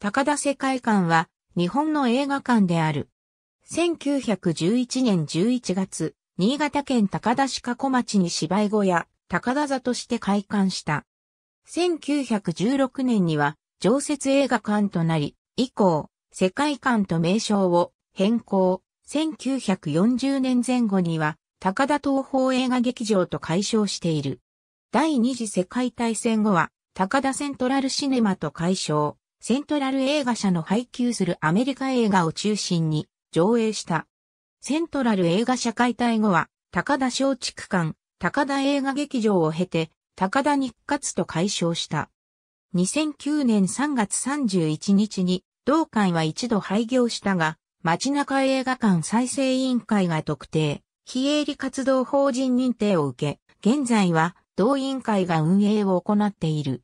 高田世界館は日本の映画館である。1911年11月、新潟県高田市加古町に芝居小屋、高田座として開館した。1916年には常設映画館となり、以降、世界観と名称を変更。1940年前後には、高田東方映画劇場と解消している。第二次世界大戦後は、高田セントラルシネマと解消。セントラル映画社の配給するアメリカ映画を中心に上映した。セントラル映画社解体後は、高田松竹館、高田映画劇場を経て、高田日活と解消した。2009年3月31日に、同館は一度廃業したが、街中映画館再生委員会が特定、非営利活動法人認定を受け、現在は同委員会が運営を行っている。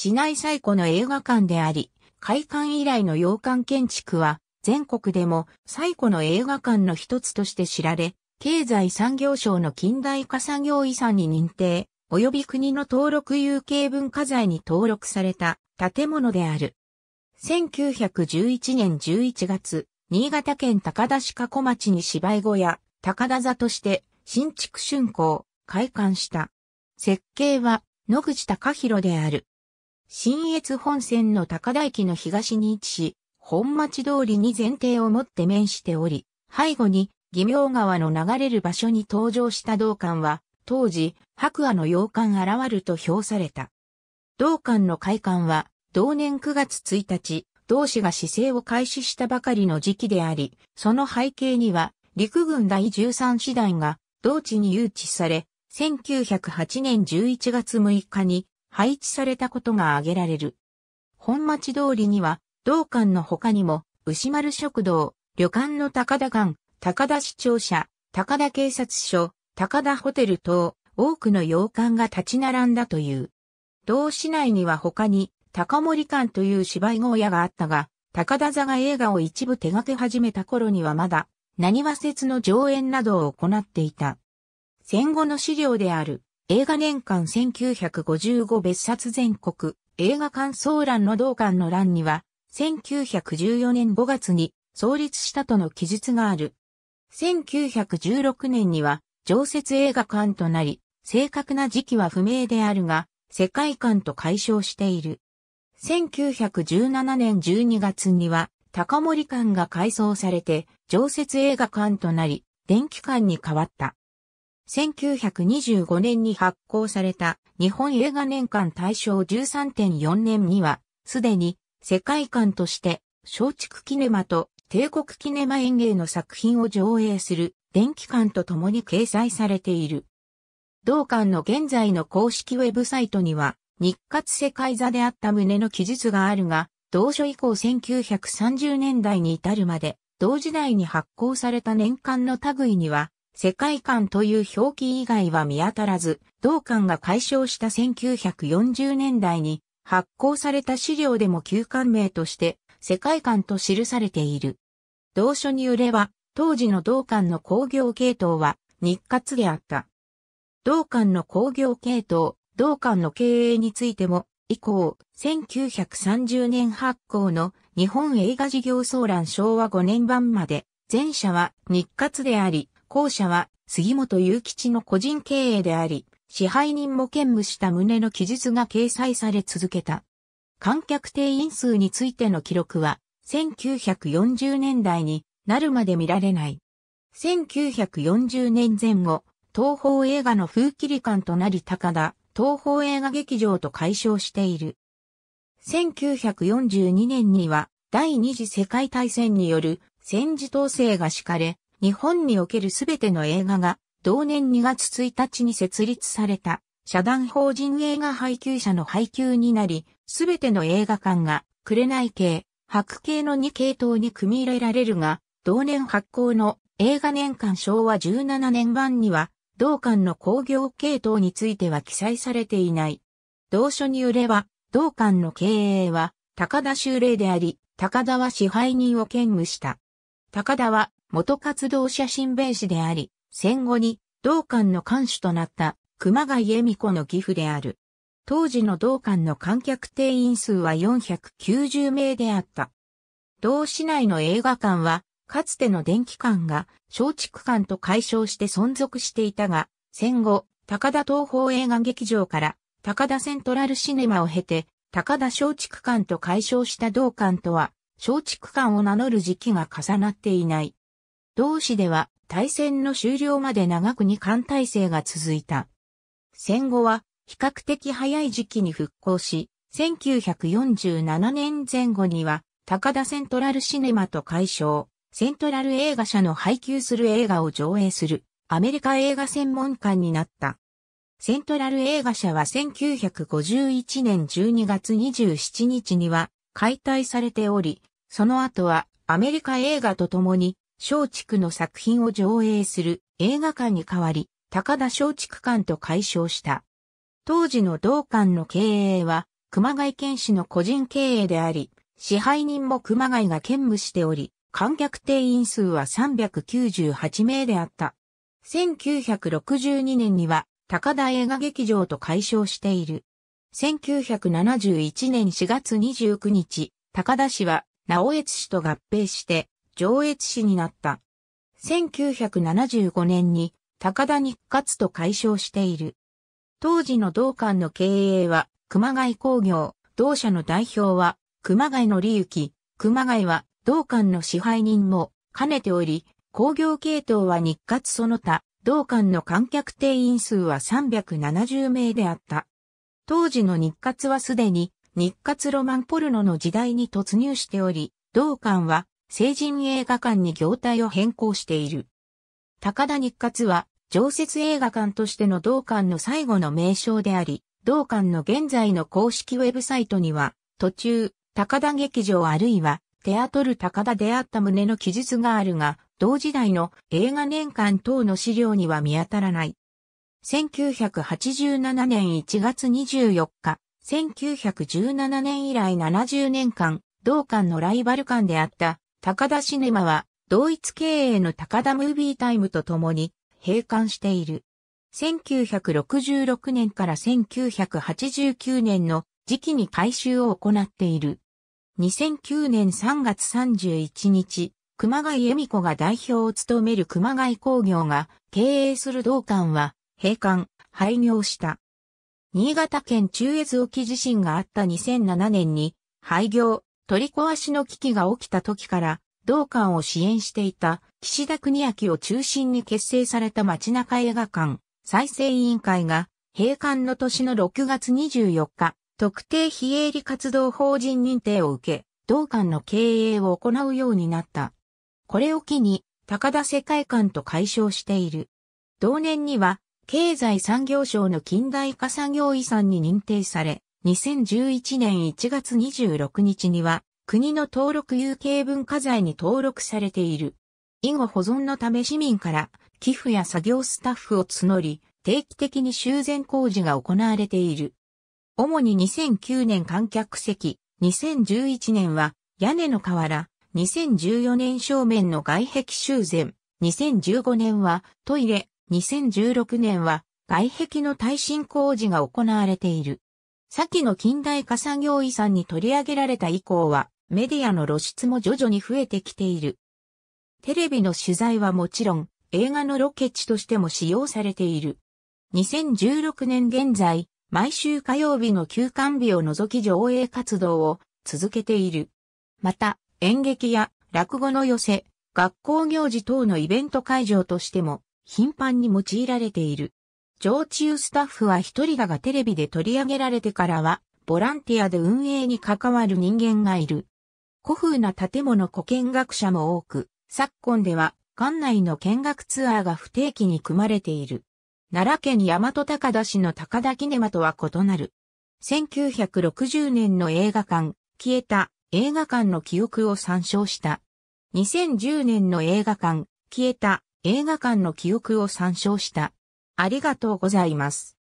市内最古の映画館であり、開館以来の洋館建築は全国でも最古の映画館の一つとして知られ、経済産業省の近代化産業遺産に認定、及び国の登録有形文化財に登録された建物である。1911年11月、新潟県高田市加古町に芝居小屋、高田座として新築竣工、開館した。設計は野口隆弘である。新越本線の高台駅の東に位置し、本町通りに前提をもって面しており、背後に、義明川の流れる場所に登場した道館は、当時、白亜の洋館現ると評された。道館の開館は、同年9月1日、同氏が市政を開始したばかりの時期であり、その背景には、陸軍第13師団が、同地に誘致され、1908年11月6日に、配置されたことが挙げられる。本町通りには、道館の他にも、牛丸食堂、旅館の高田館、高田市庁舎、高田警察署、高田ホテル等、多くの洋館が立ち並んだという。同市内には他に、高森館という芝居小屋があったが、高田座が映画を一部手掛け始めた頃にはまだ、何話説の上演などを行っていた。戦後の資料である、映画年間1955別冊全国映画館総欄の同館の欄には、1914年5月に創立したとの記述がある。1916年には常設映画館となり、正確な時期は不明であるが、世界観と解消している。1917年12月には、高森館が改装されて、常設映画館となり、電気館に変わった。1925年に発行された日本映画年間大賞13.4年には、すでに世界観として松竹キネマと帝国キネマ演芸の作品を上映する電気館と共に掲載されている。同館の現在の公式ウェブサイトには、日活世界座であった旨の記述があるが、同書以降1930年代に至るまで、同時代に発行された年間の類には、世界観という表記以外は見当たらず、同館が解消した1940年代に発行された資料でも旧館名として世界観と記されている。同書によれば、当時の同館の工業系統は日活であった。同館の工業系統、同館の経営についても、以降、1930年発行の日本映画事業総覧昭和5年版まで、前者は日活であり、後者は杉本雄吉の個人経営であり、支配人も兼務した旨の記述が掲載され続けた。観客定員数についての記録は、1940年代になるまで見られない。1940年前後、東方映画の風切り館となり高田、東方映画劇場と解消している。1942年には、第二次世界大戦による戦時統制が敷かれ、日本におけるすべての映画が、同年2月1日に設立された、社団法人映画配給者の配給になり、すべての映画館が、紅系、白系の2系統に組み入れられるが、同年発行の映画年間昭和17年版には、同館の工業系統については記載されていない。同書によれば、同館の経営は、高田修例であり、高田は支配人を兼務した。高田は元活動者新弁士であり、戦後に道館の館主となった熊谷恵美子の義父である。当時の道館の観客定員数は490名であった。同市内の映画館は、かつての電気館が松竹館と解消して存続していたが、戦後、高田東方映画劇場から高田セントラルシネマを経て、高田松竹館と解消した同館とは松竹館を名乗る時期が重なっていない。同市では大戦の終了まで長く二艦体制が続いた。戦後は比較的早い時期に復興し、1947年前後には高田セントラルシネマと解消、セントラル映画社の配給する映画を上映するアメリカ映画専門館になった。セントラル映画社は1951年12月27日には解体されており、その後はアメリカ映画と共に松竹の作品を上映する映画館に代わり、高田松竹館と解消した。当時の同館の経営は、熊谷県市の個人経営であり、支配人も熊谷が兼務しており、観客定員数は398名であった。1962年には、高田映画劇場と解消している。1971年4月29日、高田市は直越市と合併して、上越市になった。1975年に、高田日活と解消している。当時の同館の経営は、熊谷工業、同社の代表は、熊谷の利行、熊谷は、同館の支配人も、兼ねており、工業系統は日活その他、同館の観客定員数は370名であった。当時の日活はすでに日活ロマンポルノの時代に突入しており、同館は成人映画館に業態を変更している。高田日活は常設映画館としての同館の最後の名称であり、同館の現在の公式ウェブサイトには、途中、高田劇場あるいは、テアトル高田であった旨の記述があるが、同時代の映画年間等の資料には見当たらない。1987年1月24日、1917年以来70年間、同館のライバル館であった高田シネマは、同一経営の高田ムービータイムとともに閉館している。1966年から1989年の時期に改修を行っている。2009年3月31日、熊谷恵美子が代表を務める熊谷工業が経営する同館は閉館、廃業した。新潟県中越沖地震があった2007年に、廃業、取り壊しの危機が起きた時から、同館を支援していた岸田国明を中心に結成された街中映画館再生委員会が閉館の年の6月24日、特定非営利活動法人認定を受け、同館の経営を行うようになった。これを機に、高田世界観と解消している。同年には、経済産業省の近代化産業遺産に認定され、2011年1月26日には、国の登録有形文化財に登録されている。以後保存のため市民から寄付や作業スタッフを募り、定期的に修繕工事が行われている。主に2009年観客席、2011年は屋根の瓦、2014年正面の外壁修繕、2015年はトイレ、2016年は外壁の耐震工事が行われている。先の近代化作業遺産に取り上げられた以降はメディアの露出も徐々に増えてきている。テレビの取材はもちろん映画のロケ地としても使用されている。2016年現在、毎週火曜日の休館日を除き上映活動を続けている。また、演劇や落語の寄せ、学校行事等のイベント会場としても頻繁に用いられている。常駐スタッフは一人だがテレビで取り上げられてからは、ボランティアで運営に関わる人間がいる。古風な建物古見学者も多く、昨今では、館内の見学ツアーが不定期に組まれている。奈良県大和高田市の高田キネマとは異なる。1960年の映画館、消えた映画館の記憶を参照した。2010年の映画館、消えた映画館の記憶を参照した。ありがとうございます。